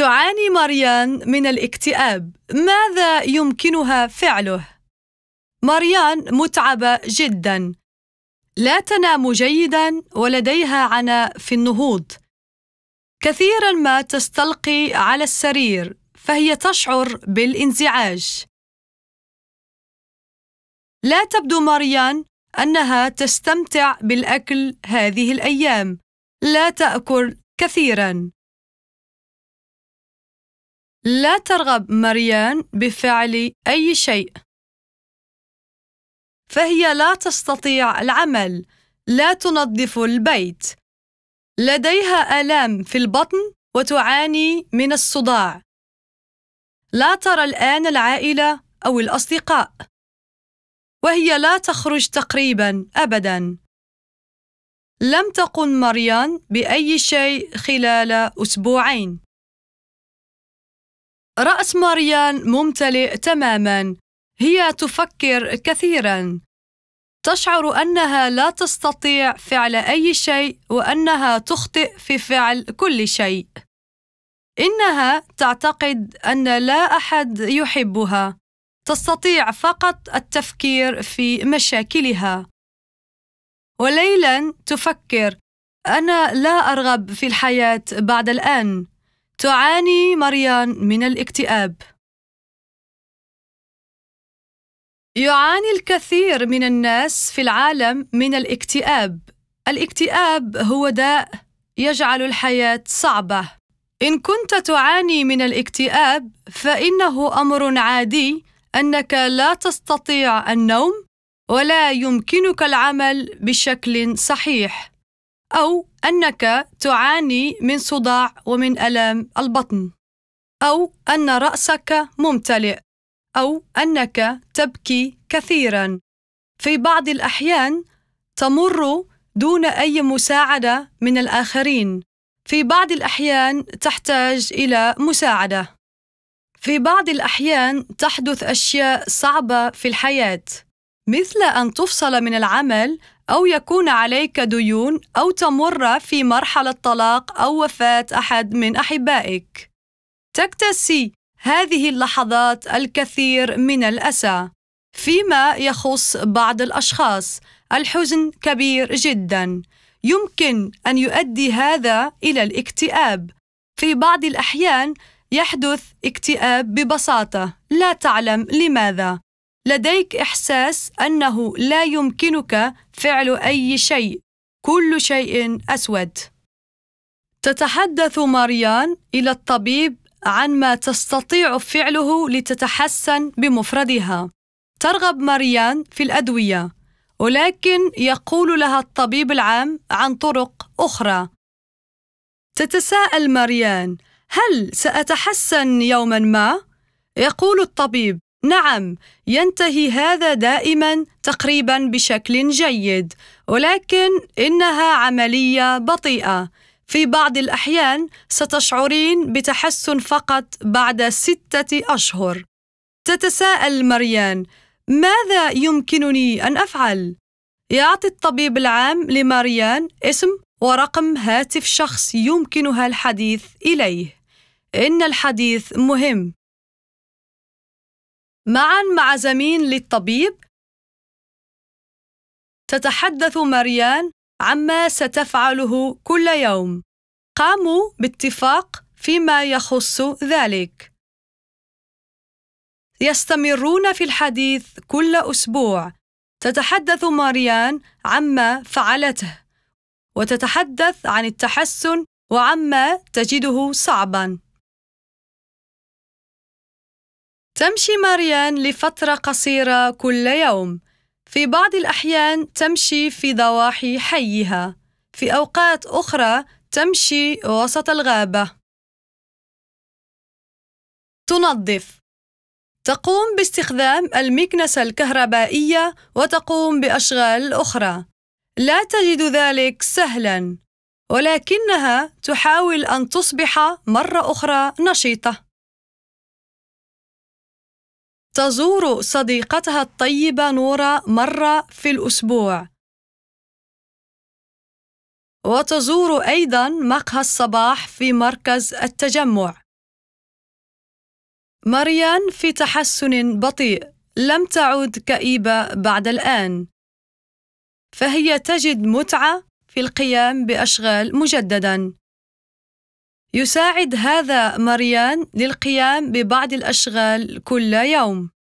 تعاني ماريان من الاكتئاب ماذا يمكنها فعله ماريان متعبه جدا لا تنام جيدا ولديها عناء في النهوض كثيرا ما تستلقي على السرير فهي تشعر بالانزعاج لا تبدو ماريان انها تستمتع بالاكل هذه الايام لا تاكل كثيرا لا ترغب مريان بفعل أي شيء فهي لا تستطيع العمل لا تنظف البيت لديها آلام في البطن وتعاني من الصداع لا ترى الآن العائلة أو الأصدقاء وهي لا تخرج تقريبا أبدا لم تقم مريان بأي شيء خلال أسبوعين رأس ماريان ممتلئ تماما هي تفكر كثيرا تشعر أنها لا تستطيع فعل أي شيء وأنها تخطئ في فعل كل شيء إنها تعتقد أن لا أحد يحبها تستطيع فقط التفكير في مشاكلها وليلا تفكر انا لا ارغب في الحياه بعد الان تعاني مريان من الاكتئاب يعاني الكثير من الناس في العالم من الاكتئاب الاكتئاب هو داء يجعل الحياه صعبه ان كنت تعاني من الاكتئاب فانه امر عادي انك لا تستطيع النوم ولا يمكنك العمل بشكل صحيح أو أنك تعاني من صداع ومن ألم البطن أو أن رأسك ممتلئ أو أنك تبكي كثيرا في بعض الأحيان تمر دون أي مساعدة من الآخرين في بعض الأحيان تحتاج إلى مساعدة في بعض الأحيان تحدث أشياء صعبة في الحياة مثل أن تفصل من العمل أو يكون عليك ديون أو تمر في مرحلة طلاق أو وفاة أحد من أحبائك. تكتسي هذه اللحظات الكثير من الأسى. فيما يخص بعض الأشخاص، الحزن كبير جدا. يمكن أن يؤدي هذا إلى الاكتئاب. في بعض الأحيان يحدث اكتئاب ببساطة، لا تعلم لماذا. لديك إحساس أنه لا يمكنك فعل أي شيء كل شيء أسود تتحدث ماريان إلى الطبيب عن ما تستطيع فعله لتتحسن بمفردها ترغب ماريان في الأدوية ولكن يقول لها الطبيب العام عن طرق أخرى تتساءل ماريان هل سأتحسن يوما ما؟ يقول الطبيب نعم ينتهي هذا دائما تقريبا بشكل جيد ولكن انها عمليه بطيئه في بعض الاحيان ستشعرين بتحسن فقط بعد سته اشهر تتساءل مريان ماذا يمكنني ان افعل يعطي الطبيب العام لماريان اسم ورقم هاتف شخص يمكنها الحديث اليه ان الحديث مهم معا مع زميل للطبيب تتحدث ماريان عما ستفعله كل يوم قاموا باتفاق فيما يخص ذلك يستمرون في الحديث كل اسبوع تتحدث ماريان عما فعلته وتتحدث عن التحسن وعما تجده صعبا تمشي ماريان لفترة قصيرة كل يوم في بعض الأحيان تمشي في ضواحي حيها في أوقات أخرى تمشي وسط الغابة تنظف تقوم باستخدام المكنسة الكهربائية وتقوم بأشغال أخرى لا تجد ذلك سهلاً ولكنها تحاول أن تصبح مرة أخرى نشيطة تزور صديقتها الطيبة نورا مرة في الأسبوع وتزور أيضا مقهى الصباح في مركز التجمع مريان في تحسن بطيء لم تعد كئيبة بعد الآن فهي تجد متعة في القيام بأشغال مجدداً يساعد هذا ماريان للقيام ببعض الأشغال كل يوم